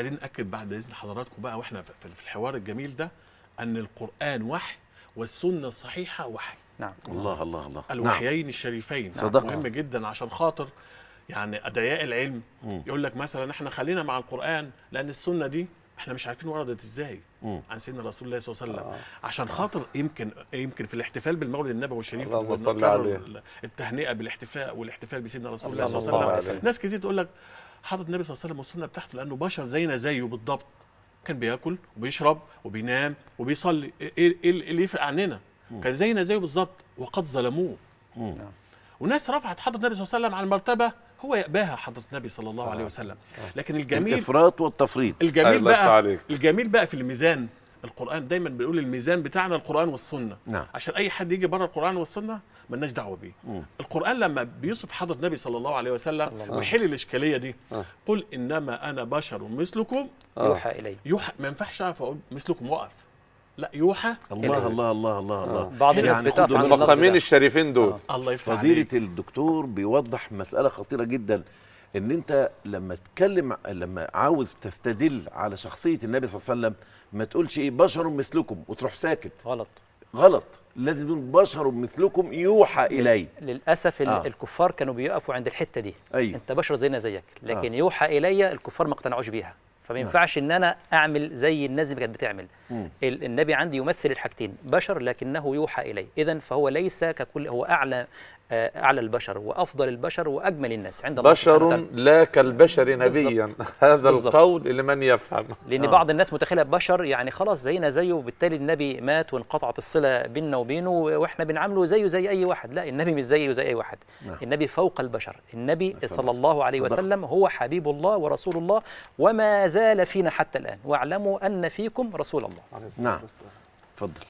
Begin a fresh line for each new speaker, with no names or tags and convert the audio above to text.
عايزين ناكد بعد اذن حضراتكم بقى واحنا في الحوار الجميل ده ان القران وحي والسنه الصحيحه وحي نعم الله الله الله نعم. الوحيين نعم. الشريفين صدق مهم جدا عشان خاطر يعني ادعياء العلم م. يقول لك مثلا احنا خلينا مع القران لان السنه دي احنا مش عارفين وردت ازاي م. عن سيدنا رسول الله صلى الله عليه وسلم آه. عشان آه. خاطر يمكن يمكن في الاحتفال بالمولد النبوي الشريف اللهم صل عليه التهنئه بالاحتفاء والاحتفال بسيدنا رسول الله صلى الله عليه وسلم ناس كتير تقول لك حضرة النبي صلى الله عليه وسلم والسنه بتاعته لانه بشر زينا زيه بالضبط كان بياكل وبيشرب وبينام وبيصلي ايه, إيه-, إيه, إيه اللي يفرق عننا كان زينا زيه بالظبط وقد ظلموه نعم. وناس رفعت حضرة النبي صلى الله عليه وسلم على المرتبه هو يأباها حضرة النبي صلى الله عليه وسلم آه. لكن الجميل الإفراط والتفريط الجميل أيوة، بقى الجميل بقى في الميزان القران دايما بنقول الميزان بتاعنا القران والسنه نعم. عشان اي حد يجي بره القران والسنه ملناش دعوه بيه مم. القران لما بيوصف حضره النبي صلى الله عليه وسلم ويحل الاشكاليه دي آه. قل انما انا بشر مثلكم آه. يوحى الي يوحى ما ينفعش اقول مثلكم وقف لا يوحى الله الله الله الله الله آه. بعض يعني الناس يعني بتقف المقامين الشريفين دول آه. الله يفتح فضيله الدكتور بيوضح مساله خطيره جدا ان انت لما تتكلم لما عاوز تستدل على شخصيه النبي صلى الله عليه وسلم ما تقولش ايه بشر مثلكم وتروح ساكت غلط غلط لازم تقول بشر مثلكم يوحى الي للاسف آه.
الكفار كانوا بيقفوا عند الحته دي أيوه. انت بشر زينا زيك لكن آه. يوحى الي الكفار ما اقتنعوش بيها فما نعم. ينفعش ان انا اعمل زي الناس اللي كانت بتعمل م. النبي عندي يمثل الحاجتين بشر لكنه يوحى الي اذا فهو ليس ككل هو اعلى أعلى آه، البشر وأفضل البشر وأجمل الناس عند الله بشر
لا كالبشر نبيا بالزبط. هذا بالزبط. القول
لمن يفهم لأن آه. بعض الناس متخيلة بشر يعني خلاص زينا زيه وبالتالي النبي مات وانقطعت الصلة بيننا وبينه وإحنا بنعامله زيه زي أي واحد لا النبي مش زيه زي أي واحد آه. النبي فوق البشر النبي صلى الله عليه صدقت. وسلم هو حبيب الله ورسول الله وما زال فينا حتى الآن واعلموا أن فيكم رسول الله نعم
تفضل